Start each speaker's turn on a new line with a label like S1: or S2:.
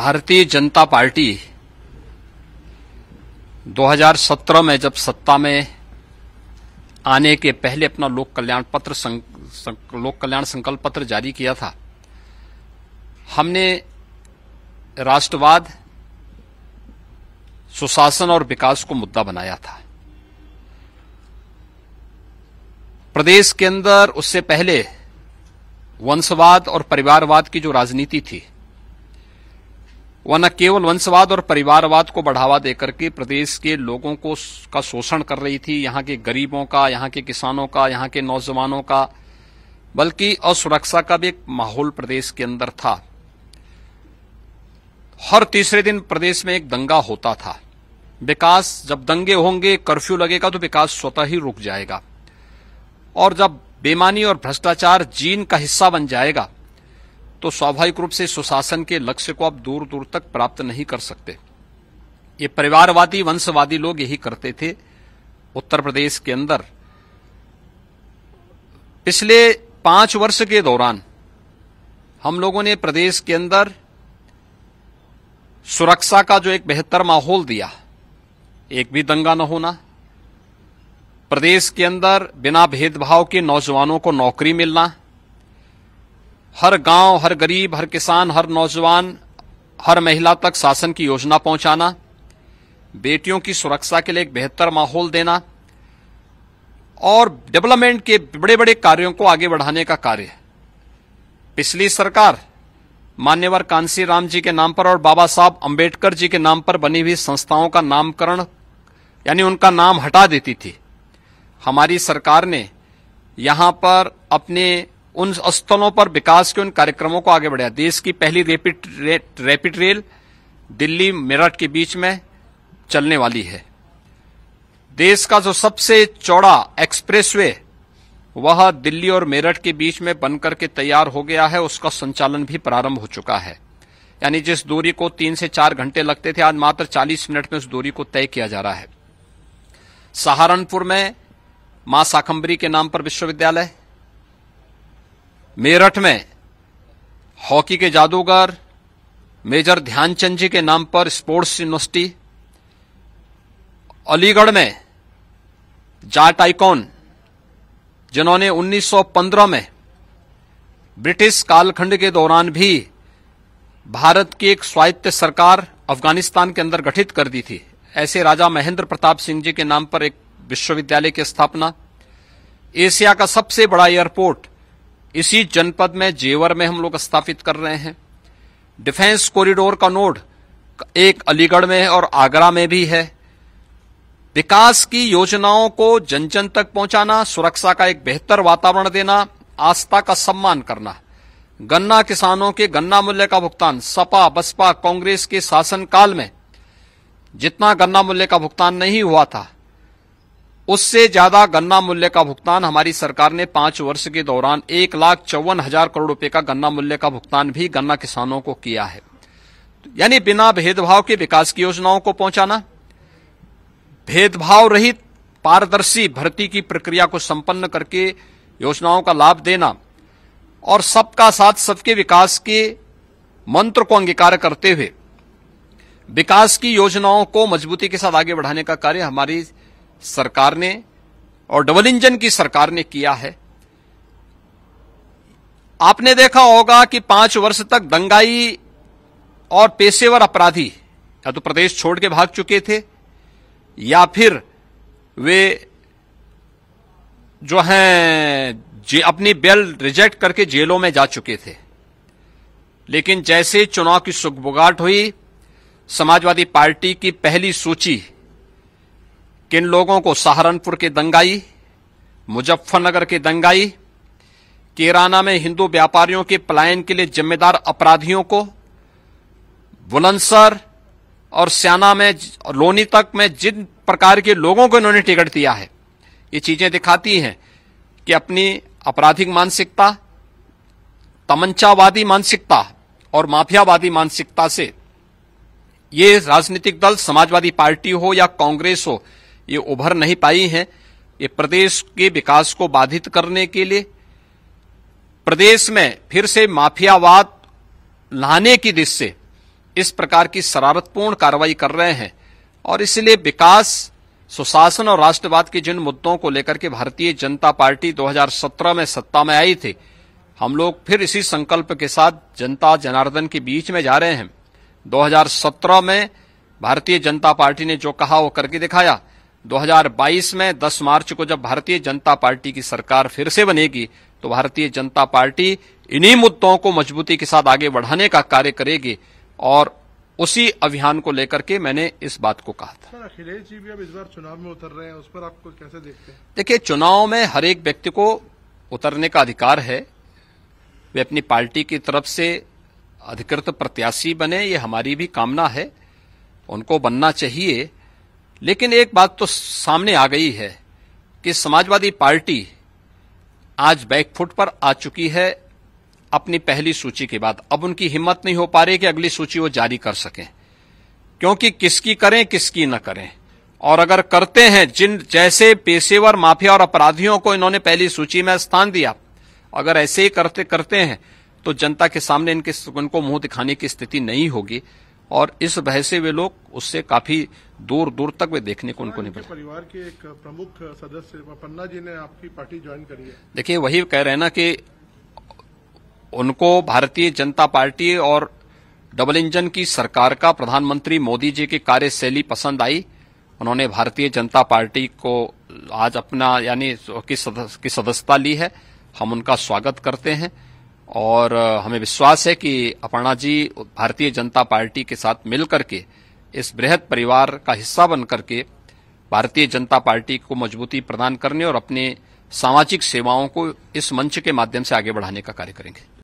S1: भारतीय जनता पार्टी 2017 में जब सत्ता में आने के पहले अपना लोक कल्याण पत्र संक, संक, लोक कल्याण संकल्प पत्र जारी किया था हमने राष्ट्रवाद सुशासन और विकास को मुद्दा बनाया था प्रदेश के अंदर उससे पहले वंशवाद और परिवारवाद की जो राजनीति थी वह न केवल वंशवाद और परिवारवाद को बढ़ावा देकर के प्रदेश के लोगों को का शोषण कर रही थी यहाँ के गरीबों का यहाँ के किसानों का यहाँ के नौजवानों का बल्कि असुरक्षा का भी एक माहौल प्रदेश के अंदर था हर तीसरे दिन प्रदेश में एक दंगा होता था विकास जब दंगे होंगे कर्फ्यू लगेगा तो विकास स्वतः ही रुक जाएगा और जब बेमानी और भ्रष्टाचार जीन का हिस्सा बन जाएगा तो स्वाभाविक रूप से सुशासन के लक्ष्य को आप दूर दूर तक प्राप्त नहीं कर सकते ये परिवारवादी वंशवादी लोग यही करते थे उत्तर प्रदेश के अंदर पिछले पांच वर्ष के दौरान हम लोगों ने प्रदेश के अंदर सुरक्षा का जो एक बेहतर माहौल दिया एक भी दंगा न होना प्रदेश के अंदर बिना भेदभाव के नौजवानों को नौकरी मिलना हर गांव, हर गरीब हर किसान हर नौजवान हर महिला तक शासन की योजना पहुंचाना बेटियों की सुरक्षा के लिए एक बेहतर माहौल देना और डेवलपमेंट के बड़े बड़े कार्यों को आगे बढ़ाने का कार्य पिछली सरकार मान्यवर कांसी राम जी के नाम पर और बाबा साहब अंबेडकर जी के नाम पर बनी हुई संस्थाओं का नामकरण यानी उनका नाम हटा देती थी हमारी सरकार ने यहां पर अपने उन स्थलों पर विकास के उन कार्यक्रमों को आगे बढ़ाया देश की पहली रैपिड रे, रैपिड रेल दिल्ली मेरठ के बीच में चलने वाली है देश का जो सबसे चौड़ा एक्सप्रेसवे वह दिल्ली और मेरठ के बीच में बनकर के तैयार हो गया है उसका संचालन भी प्रारंभ हो चुका है यानी जिस दूरी को तीन से चार घंटे लगते थे आज मात्र चालीस मिनट में उस दूरी को तय किया जा रहा है सहारनपुर में मां साखंबरी के नाम पर विश्वविद्यालय मेरठ में हॉकी के जादूगर मेजर ध्यानचंद जी के नाम पर स्पोर्ट्स यूनिवर्सिटी अलीगढ़ में जाट आइकॉन जिन्होंने 1915 में ब्रिटिश कालखंड के दौरान भी भारत की एक स्वायत्त सरकार अफगानिस्तान के अंदर गठित कर दी थी ऐसे राजा महेंद्र प्रताप सिंह जी के नाम पर एक विश्वविद्यालय की स्थापना एशिया का सबसे बड़ा एयरपोर्ट इसी जनपद में जेवर में हम लोग स्थापित कर रहे हैं डिफेंस कॉरिडोर का नोड एक अलीगढ़ में है और आगरा में भी है विकास की योजनाओं को जन जन तक पहुंचाना सुरक्षा का एक बेहतर वातावरण देना आस्था का सम्मान करना गन्ना किसानों के गन्ना मूल्य का भुगतान सपा बसपा कांग्रेस के शासनकाल में जितना गन्ना मूल्य का भुगतान नहीं हुआ था उससे ज्यादा गन्ना मूल्य का भुगतान हमारी सरकार ने पांच वर्ष के दौरान एक लाख चौवन हजार करोड़ रुपए का गन्ना मूल्य का भुगतान भी गन्ना किसानों को किया है यानी बिना भेदभाव के विकास की योजनाओं को पहुंचाना भेदभाव रहित पारदर्शी भर्ती की प्रक्रिया को संपन्न करके योजनाओं का लाभ देना और सबका साथ सबके विकास के मंत्र को अंगीकार करते हुए विकास की योजनाओं को मजबूती के साथ आगे बढ़ाने का कार्य हमारी सरकार ने और डबल इंजन की सरकार ने किया है आपने देखा होगा कि पांच वर्ष तक दंगाई और पेशेवर अपराधी या तो प्रदेश छोड़ के भाग चुके थे या फिर वे जो हैं जे अपनी बेल रिजेक्ट करके जेलों में जा चुके थे लेकिन जैसे चुनाव की सुखबुगाट हुई समाजवादी पार्टी की पहली सूची किन लोगों को सहारनपुर के दंगाई मुजफ्फरनगर के दंगाई केराना में हिंदू व्यापारियों के पलायन के लिए जिम्मेदार अपराधियों को बुलंदसर और सियाना में लोनी तक में जिन प्रकार के लोगों को इन्होंने टिकट दिया है ये चीजें दिखाती हैं कि अपनी आपराधिक मानसिकता तमंचावादी मानसिकता और माफियावादी मानसिकता से ये राजनीतिक दल समाजवादी पार्टी हो या कांग्रेस हो ये उभर नहीं पाई हैं ये प्रदेश के विकास को बाधित करने के लिए प्रदेश में फिर से माफियावाद लाने की दिश से इस प्रकार की शरारतपूर्ण कार्रवाई कर रहे हैं और इसलिए विकास सुशासन और राष्ट्रवाद के जिन मुद्दों को लेकर के भारतीय जनता पार्टी 2017 में सत्ता में आई थी हम लोग फिर इसी संकल्प के साथ जनता जनार्दन के बीच में जा रहे हैं 2017 में भारतीय जनता पार्टी ने जो कहा वो करके दिखाया 2022 में 10 मार्च को जब भारतीय जनता पार्टी की सरकार फिर से बनेगी तो भारतीय जनता पार्टी इन्हीं मुद्दों को मजबूती के साथ आगे बढ़ाने का कार्य करेगी और उसी अभियान को लेकर के मैंने इस बात को कहा था अखिलेश जी भी अब इस बार चुनाव में उतर रहे हैं उस पर आपको कैसे देखते हैं देखिए चुनाव में हर एक व्यक्ति को उतरने का अधिकार है वे अपनी पार्टी की तरफ से अधिकृत प्रत्याशी बने ये हमारी भी कामना है उनको बनना चाहिए लेकिन एक बात तो सामने आ गई है कि समाजवादी पार्टी आज बैकफुट पर आ चुकी है अपनी पहली सूची के बाद अब उनकी हिम्मत नहीं हो पा रही कि अगली सूची वो जारी कर सकें क्योंकि किसकी करें किसकी न करें और अगर करते हैं जिन जैसे पेशेवर माफिया और अपराधियों को इन्होंने पहली सूची में स्थान दिया अगर ऐसे ही करते करते हैं तो जनता के सामने इनके उनको मुंह दिखाने की स्थिति नहीं होगी और इस भय से वे लोग उससे काफी दूर दूर तक वे देखने को उनको नहीं मिले परिवार के एक प्रमुख सदस्य पन्ना जी ने आपकी पार्टी ज्वाइन करी है देखिए वही कह रहे हैं ना कि उनको भारतीय जनता पार्टी और डबल इंजन की सरकार का प्रधानमंत्री मोदी जी की कार्यशैली पसंद आई उन्होंने भारतीय जनता पार्टी को आज अपना यानी की सदस्यता ली है हम उनका स्वागत करते हैं और हमें विश्वास है कि अपर्णा जी भारतीय जनता पार्टी के साथ मिलकर के इस बृहद परिवार का हिस्सा बनकर के भारतीय जनता पार्टी को मजबूती प्रदान करने और अपने सामाजिक सेवाओं को इस मंच के माध्यम से आगे बढ़ाने का कार्य करेंगे